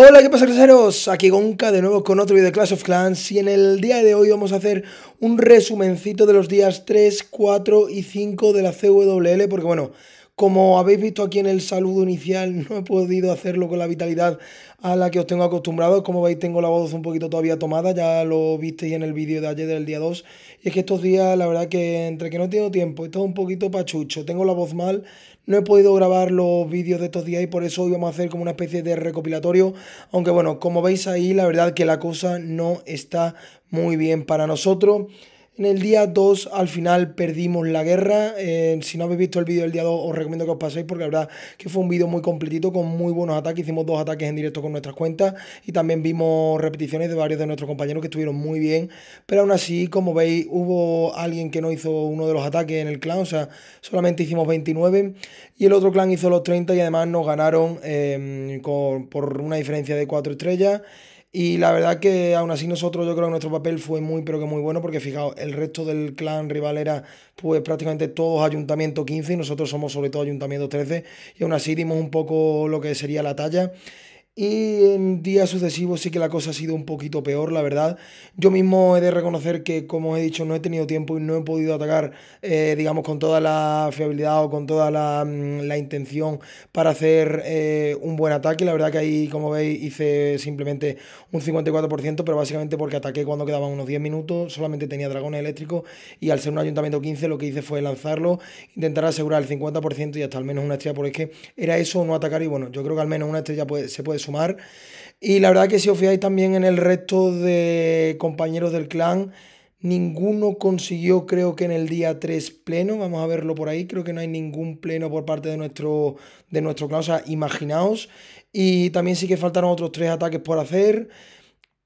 Hola, ¿qué pasa, claseros? Aquí Gonka de nuevo con otro video de Clash of Clans y en el día de hoy vamos a hacer un resumencito de los días 3, 4 y 5 de la CWL porque bueno, como habéis visto aquí en el saludo inicial, no he podido hacerlo con la vitalidad a la que os tengo acostumbrados. Como veis, tengo la voz un poquito todavía tomada, ya lo visteis en el vídeo de ayer del día 2. Y es que estos días, la verdad que entre que no tengo tiempo, he estado un poquito pachucho, tengo la voz mal, no he podido grabar los vídeos de estos días y por eso hoy vamos a hacer como una especie de recopilatorio. Aunque bueno, como veis ahí, la verdad que la cosa no está muy bien para nosotros. En el día 2 al final perdimos la guerra. Eh, si no habéis visto el vídeo del día 2 os recomiendo que os paséis porque la verdad que fue un vídeo muy completito con muy buenos ataques. Hicimos dos ataques en directo con nuestras cuentas y también vimos repeticiones de varios de nuestros compañeros que estuvieron muy bien. Pero aún así, como veis, hubo alguien que no hizo uno de los ataques en el clan. O sea, solamente hicimos 29 y el otro clan hizo los 30 y además nos ganaron eh, por una diferencia de 4 estrellas. Y la verdad que aún así nosotros, yo creo que nuestro papel fue muy, pero que muy bueno, porque fijaos, el resto del clan rival era pues prácticamente todos ayuntamiento 15 y nosotros somos sobre todo ayuntamiento 13 y aún así dimos un poco lo que sería la talla y en días sucesivos sí que la cosa ha sido un poquito peor, la verdad. Yo mismo he de reconocer que, como he dicho, no he tenido tiempo y no he podido atacar, eh, digamos, con toda la fiabilidad o con toda la, mm, intención para hacer eh, un buen ataque. La verdad que ahí, como veis, hice simplemente un 54%, pero básicamente porque ataqué cuando quedaban unos 10 minutos, solamente tenía dragones eléctricos y al ser un ayuntamiento 15 lo que hice fue lanzarlo, intentar asegurar el 50% y hasta al menos una estrella, porque es que era eso no atacar y bueno, yo creo que al menos una estrella se puede y la verdad que si os fijáis también en el resto de compañeros del clan, ninguno consiguió creo que en el día 3 pleno, vamos a verlo por ahí, creo que no hay ningún pleno por parte de nuestro, de nuestro clan, o sea, imaginaos. Y también sí que faltaron otros tres ataques por hacer.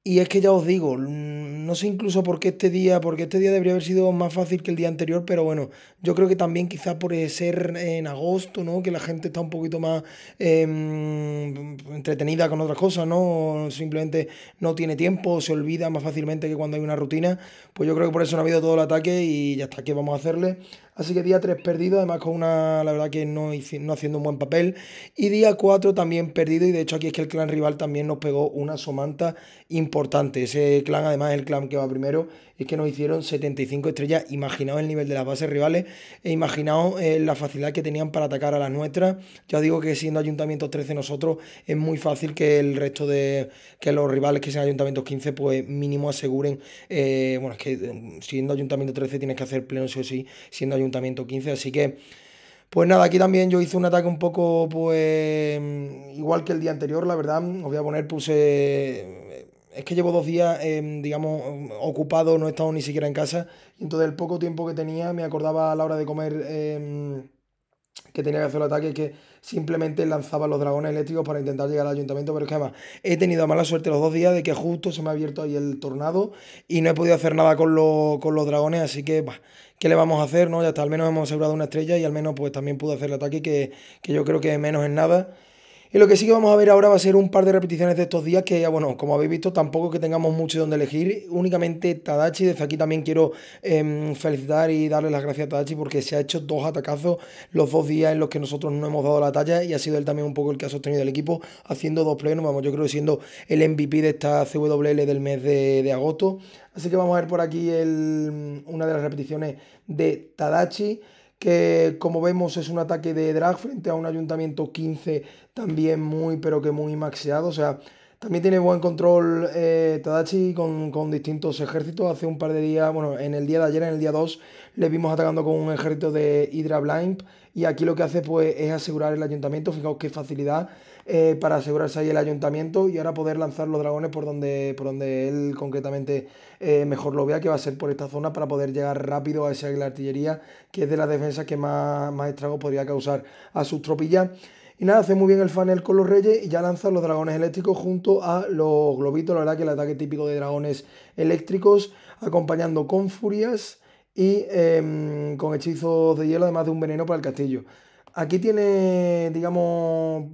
Y es que ya os digo, mm, no sé incluso por qué este día, porque este día debería haber sido más fácil que el día anterior, pero bueno, yo creo que también quizás por ser en agosto, ¿no? Que la gente está un poquito más em, entretenida con otras cosas, ¿no? simplemente no tiene tiempo, se olvida más fácilmente que cuando hay una rutina. Pues yo creo que por eso no ha habido todo el ataque y ya está, ¿qué vamos a hacerle? Así que día 3 perdido, además con una, la verdad que no, haciendo un buen papel. Y día 4 también perdido, y de hecho aquí es que el clan rival también nos pegó una somanta importante. Ese clan, además, es el clan que va primero que nos hicieron 75 estrellas. Imaginaos el nivel de las bases rivales e imaginaos eh, la facilidad que tenían para atacar a las nuestras. Ya digo que siendo ayuntamientos 13 nosotros es muy fácil que el resto de que los rivales que sean ayuntamientos 15 pues mínimo aseguren, eh, bueno, es que eh, siendo ayuntamiento 13 tienes que hacer pleno sí o sí, siendo ayuntamiento 15, así que... Pues nada, aquí también yo hice un ataque un poco, pues, igual que el día anterior, la verdad. Os voy a poner, puse es que llevo dos días, em, digamos, ocupado, no he estado ni siquiera en casa. Entonces, el poco tiempo que tenía, me acordaba a la hora de comer em, que tenía que hacer el ataque, que simplemente lanzaba los dragones eléctricos para intentar llegar al ayuntamiento. Pero es que además, he tenido mala suerte los dos días de que justo se me ha abierto ahí el tornado y no he podido hacer nada con, los dragones. Así que, ¿qué le vamos a hacer? no Ya hasta al menos hemos asegurado una estrella y al menos, pues también pude hacer el ataque, que, que yo creo que menos es nada. Y lo que sí que vamos a ver ahora va a ser un par de repeticiones de estos días que, bueno, como habéis visto, tampoco que tengamos mucho donde elegir. Únicamente Tadachi, desde aquí también quiero em, felicitar y darle las gracias a Tadachi porque se ha hecho dos atacazos los dos días en los que nosotros no hemos dado la talla y ha sido él también un poco el que ha sostenido el equipo haciendo dos plenos, vamos, yo creo que siendo el MVP de esta CWL del mes de, agosto. Así que vamos a ver por aquí el, una de las repeticiones de Tadachi que como vemos es un ataque de drag frente a un ayuntamiento 15 también muy pero que muy maxeado, o sea, también tiene buen control eh, Tadachi con, distintos ejércitos. Hace un par de días, bueno, en el día de ayer, en el día 2, le vimos atacando con un ejército de Hydra Blind. Y aquí lo que hace pues es asegurar el ayuntamiento. Fijaos qué facilidad eh, para asegurarse ahí el ayuntamiento y ahora poder lanzar los dragones por donde, por donde él concretamente eh, mejor lo vea, que va a ser por esta zona para poder llegar rápido a esa artillería, que es de las defensas que más, más estragos podría causar a sus tropillas. Y nada, hace muy bien el funnel con los reyes y ya lanza los dragones eléctricos junto a los globitos. La verdad que el ataque típico de dragones eléctricos, acompañando con furias y em, con hechizos de hielo, además de un veneno para el castillo. Aquí tiene, digamos,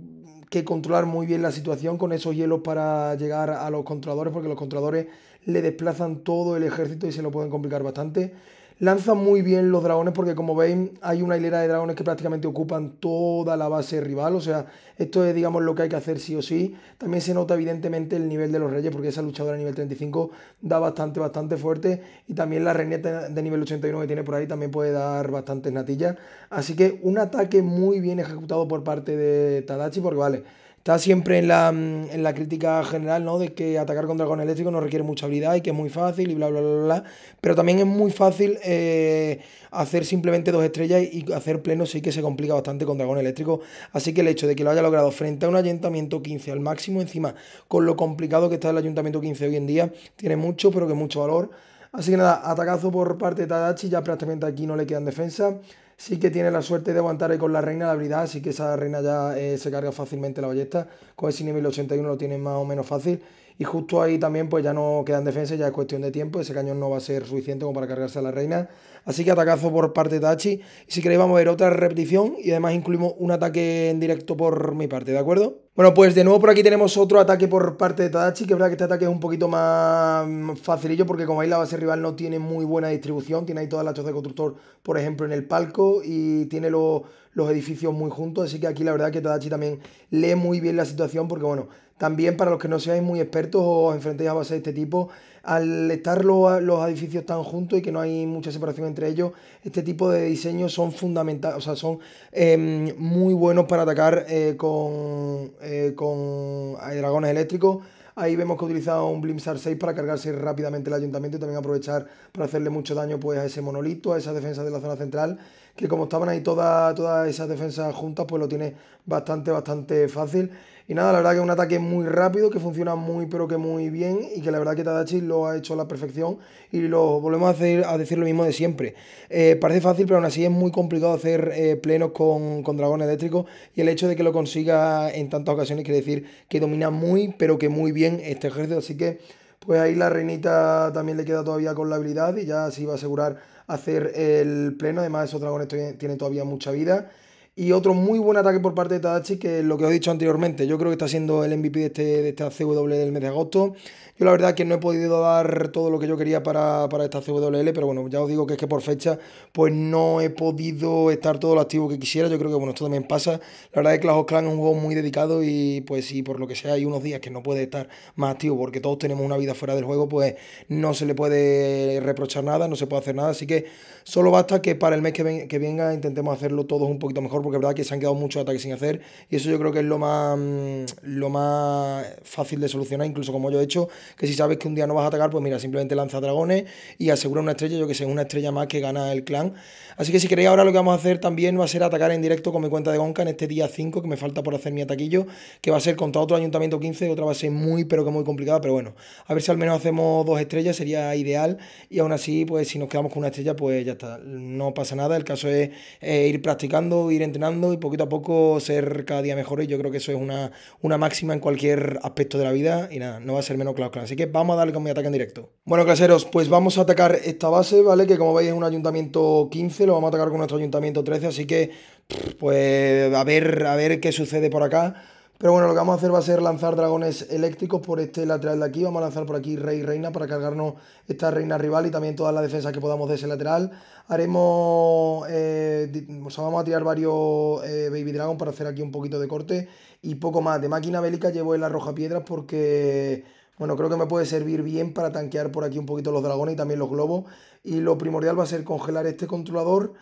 que controlar muy bien la situación con esos hielos para llegar a los controladores, porque los controladores le desplazan todo el ejército y se lo pueden complicar bastante. Lanza muy bien los dragones porque como veis hay una hilera de dragones que prácticamente ocupan toda la base rival, o sea, esto es digamos lo que hay que hacer sí o sí. También se nota evidentemente el nivel de los reyes porque esa luchadora a nivel 35 da bastante, bastante fuerte y también la reineta de nivel 81 que tiene por ahí también puede dar bastantes natillas. Así que un ataque muy bien ejecutado por parte de Tadachi porque vale Está siempre mm, en la, crítica general, ¿no? De que atacar con dragón eléctrico no requiere mucha habilidad y que es muy fácil y bla, bla, bla, bla. Pero también es muy fácil eh, hacer simplemente dos estrellas y hacer pleno sí que se complica bastante con dragón eléctrico. Así que el hecho de que lo haya logrado frente a un ayuntamiento 15 al máximo, encima con lo complicado que está el ayuntamiento 15 hoy en día, tiene mucho, pero que mucho valor. Así que nada, atacazo por parte de Tadachi, ya prácticamente aquí no le quedan defensa sí que tiene la suerte de aguantar ahí con la reina la habilidad, así que esa reina ya eh, se carga fácilmente la ballesta. Con ese nivel 81 lo tiene más o menos fácil. Y justo ahí también pues ya no quedan defensas, ya es cuestión de tiempo. Ese cañón no va a ser suficiente como para cargarse a la reina. Así que atacazo por parte de Tachi. Si queréis vamos a ver otra repetición y además incluimos un ataque en directo por mi parte, ¿de acuerdo? Bueno, pues de nuevo por aquí tenemos otro ataque por parte de Tadachi, que es verdad que este ataque es un poquito más facilillo porque como veis la base rival no tiene muy buena distribución, tiene ahí todas las chozas de constructor, por ejemplo, en el palco y tiene los, los edificios muy juntos, así que aquí la verdad que Tadachi también lee muy bien la situación porque bueno, también para los que no seáis muy expertos o os enfrentéis a bases de este tipo, al estar los, los, edificios tan juntos y que no hay mucha separación entre ellos, este tipo de diseños son fundamentales, o sea, son em, muy buenos para atacar eh, con, eh, eh, dragones eléctricos. Ahí vemos que ha utilizado un Blimsar 6 para cargarse rápidamente el ayuntamiento y también aprovechar para hacerle mucho daño pues, a ese monolito, a esa defensa de la zona central que como estaban ahí todas esas defensas juntas, pues lo tiene bastante, bastante fácil. Y nada, la verdad que es un ataque muy rápido, que funciona muy, pero que muy bien, y que la verdad que Tadachi lo ha hecho a la perfección, y lo volvemos a, hacer, a decir lo mismo de siempre. Eh, parece fácil, pero aún así es muy complicado hacer eh, plenos con, con dragón eléctrico, y el hecho de que lo consiga en tantas ocasiones quiere decir que domina muy, pero que muy bien este ejército, así que pues ahí la reinita también le queda todavía con la habilidad y ya se va a asegurar hacer el pleno. Además, esos dragones tienen todavía mucha vida. Y otro muy buen ataque por parte de Tadachi, que es lo que os he dicho anteriormente. Yo creo que está siendo el MVP de, este, de esta CW del mes de agosto. Yo la verdad que no he podido dar todo lo que yo quería para, para esta CWL, pero bueno, ya os digo que es que por fecha pues no he podido estar todo lo activo que quisiera. Yo creo que bueno, esto también pasa. La verdad es que Clash of Clans es un juego muy dedicado y pues si por lo que sea hay unos días que no puede estar más activo porque todos tenemos una vida fuera del juego, pues no se le puede reprochar nada, no se puede hacer nada. Así que solo basta que para el mes que, que venga intentemos hacerlo todos un poquito mejor porque es verdad que se han quedado muchos ataques sin hacer y eso yo creo que es lo más, mm, lo más fácil de solucionar, incluso como yo he hecho, que si sabes que un día no vas a atacar, pues mira, simplemente lanza dragones y asegura una estrella, yo que sé, una estrella más que gana el clan. Así que si queréis ahora lo que vamos a hacer también va a ser atacar en directo con mi cuenta de Gonca en este día 5 que me falta por hacer mi ataquillo, que va a ser contra otro ayuntamiento 15, otra va a ser muy pero que muy complicada, pero bueno, a ver si al menos hacemos dos estrellas, sería ideal y aún así pues si nos quedamos con una estrella pues ya está, no pasa nada, el caso es ir practicando, ir entrenando y poquito a poco ser cada día mejor. yo creo que eso es una, una máxima en cualquier aspecto de la vida. Y nada, no va a ser menos claro, Así que vamos a darle con mi ataque en directo. Bueno, caseros, pues vamos a atacar esta base, ¿vale? Que como veis es un ayuntamiento 15, lo vamos a atacar con nuestro ayuntamiento 13. Así que, pues a ver, a ver qué sucede por acá. Pero bueno, lo que vamos a hacer va a ser lanzar dragones eléctricos por este lateral de aquí. Vamos a lanzar por aquí rey y reina para cargarnos esta reina rival y también todas las defensas que podamos de ese lateral. Haremos... Eh, o sea, vamos a tirar varios eh, baby dragon para hacer aquí un poquito de corte y poco más. De máquina bélica llevo el roja piedras porque... Bueno, creo que me puede servir bien para tanquear por aquí un poquito los dragones y también los globos. Y lo primordial va a ser congelar este controlador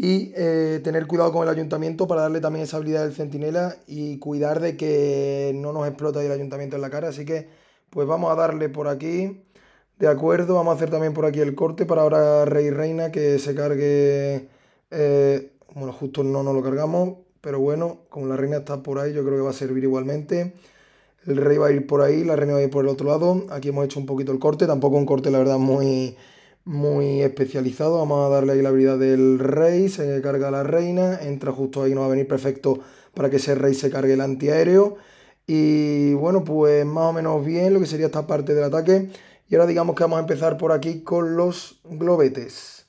y eh, tener cuidado con el ayuntamiento para darle también esa habilidad del centinela y cuidar de que no nos explota el ayuntamiento en la cara. Así que, pues vamos a darle por aquí, de acuerdo, vamos a hacer también por aquí el corte para ahora Rey Reina que se cargue, eh, bueno, justo no nos lo cargamos, pero bueno, como la reina está por ahí, yo creo que va a servir igualmente. El rey va a ir por ahí, la reina va a ir por el otro lado. Aquí hemos hecho un poquito el corte, tampoco un corte, la verdad, muy muy especializado. Vamos a darle ahí la habilidad del rey, se carga la reina, entra justo ahí, nos va a venir perfecto para que ese rey se cargue el antiaéreo. Y bueno, pues más o menos bien lo que sería esta parte del ataque. Y ahora digamos que vamos a empezar por aquí con los globetes.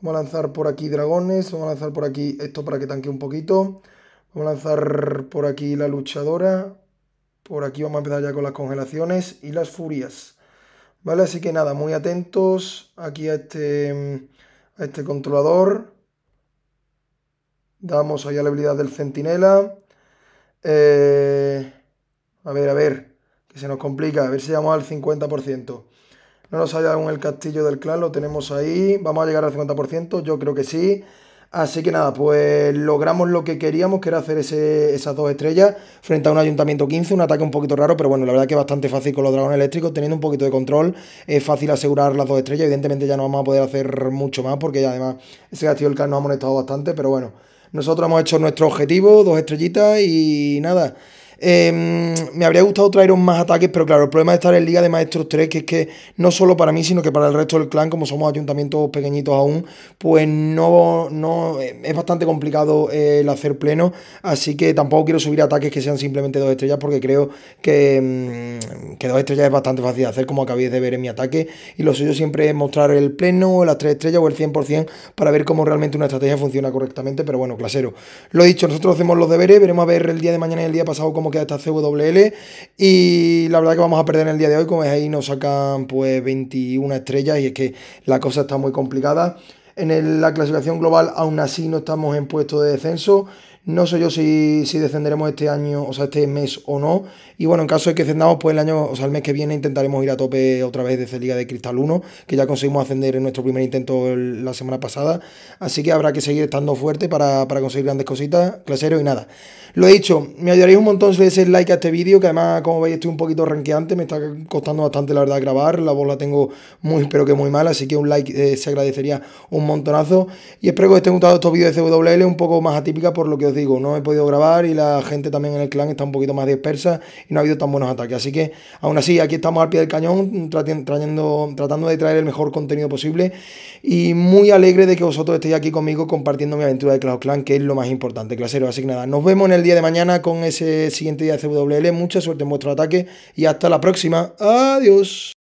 Vamos a lanzar por aquí dragones, vamos a lanzar por aquí esto para que tanque un poquito. Vamos a lanzar por aquí la luchadora. Por aquí vamos a empezar ya con las congelaciones y las furias. ¿Vale? Así que nada, muy atentos aquí a este, a este controlador. Damos allá la habilidad del centinela. Eh, a ver, a ver, que se nos complica. A ver si llegamos al 50%. No nos haya en el castillo del clan, lo tenemos ahí. ¿Vamos a llegar al 50%? Yo creo que sí. Así que nada, pues logramos lo que queríamos, que era hacer ese, esas dos estrellas frente a un ayuntamiento 15, un ataque un poquito raro, pero bueno, la verdad que es bastante fácil con los dragones eléctricos, teniendo un poquito de control, es fácil asegurar las dos estrellas, evidentemente ya no vamos a poder hacer mucho más, porque ya además ese castillo del Cal nos ha molestado bastante, pero bueno, nosotros hemos hecho nuestro objetivo, dos estrellitas y nada. Em, me habría gustado traeros más ataques, pero claro, el problema de estar en Liga de Maestros 3, que es que no solo para mí, sino que para el resto del clan, como somos ayuntamientos pequeñitos aún, pues no, eh, es bastante complicado eh, el hacer pleno, así que tampoco quiero subir ataques que sean simplemente dos estrellas, porque creo que, em, que dos estrellas es bastante fácil de hacer, como acabéis de ver en mi ataque, y lo suyo siempre es mostrar el pleno, las tres estrellas o el 100% para ver cómo realmente una estrategia funciona correctamente, pero bueno, clasero. Lo dicho, nosotros hacemos los deberes, veremos a ver el día de mañana y el día pasado cómo queda esta CWL. Y la verdad que vamos a perder en el día de hoy, como es ahí, nos sacan pues 21 estrellas y es que la cosa está muy complicada. En la clasificación global aún así no estamos en puesto de descenso. No sé yo si, descenderemos este año, o sea, este mes o no. Y bueno, en caso de que descendamos, pues el año, o sea, el mes que viene intentaremos ir a tope otra vez desde Liga de Cristal 1, que ya conseguimos ascender en nuestro primer intento la semana pasada. Así que habrá que seguir estando fuerte para, conseguir grandes cositas, clasero y nada. Lo he dicho, me ayudaréis un montón si le el like a este vídeo, que además, como veis, estoy un poquito ranqueante, me está costando bastante la verdad grabar, la voz la tengo muy, pero que muy mala así que un like eh, se agradecería un montonazo. Y espero que os esté gustado estos vídeos de CWL, un poco más atípica por lo que digo, no he podido grabar y la gente también en el clan está un poquito más dispersa y no ha habido tan buenos ataques. Así que, aún así, aquí estamos al pie del cañón, trayendo, tratando de traer el mejor contenido posible y muy alegre de que vosotros estéis aquí conmigo compartiendo mi aventura de Clash of Clan, que es lo más importante, clasero. Así que nada, nos vemos en el día de mañana con ese siguiente día de CWL. Mucha suerte en vuestro ataque y hasta la próxima. Adiós.